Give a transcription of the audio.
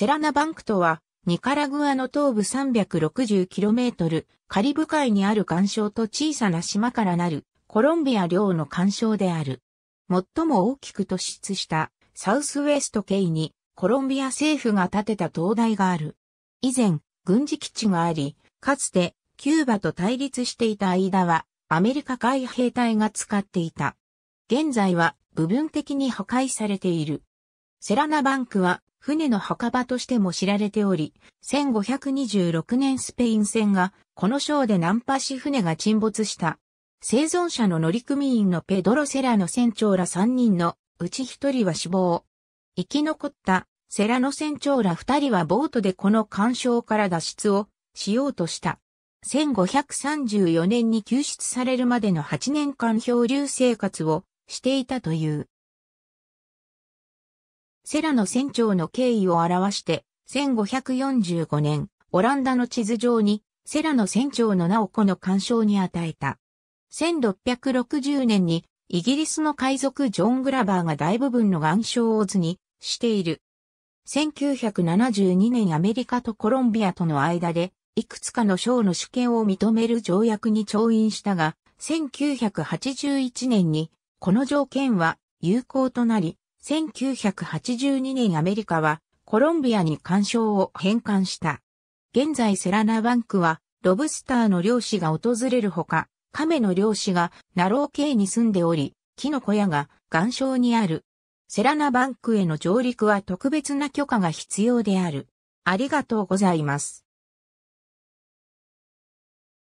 セラナバンクとは、ニカラグアの東部 360km、カリブ海にある岩礁と小さな島からなる、コロンビア領の干渉である。最も大きく突出したサウスウエスト系にコロンビア政府が建てた灯台がある。以前、軍事基地があり、かつてキューバと対立していた間はアメリカ海兵隊が使っていた。現在は部分的に破壊されている。セラナバンクは船の墓場としても知られており、1526年スペイン船が、この章で難破し船が沈没した。生存者の乗組員のペドロ・セラの船長ら3人のうち1人は死亡。生き残ったセラの船長ら2人はボートでこの干渉から脱出をしようとした。1534年に救出されるまでの8年間漂流生活をしていたという。セラの船長の経緯を表して、1545年、オランダの地図上に、セラの船長の名をこの干渉に与えた。1660年に、イギリスの海賊ジョン・グラバーが大部分の岩礁を図にしている。1972年アメリカとコロンビアとの間で、いくつかの省の主権を認める条約に調印したが、1981年に、この条件は有効となり、1982年アメリカはコロンビアに干渉を返還した。現在セラナバンクはロブスターの漁師が訪れるほか、亀の漁師がナロー系に住んでおり、キノコ屋が岩礁にある。セラナバンクへの上陸は特別な許可が必要である。ありがとうございます。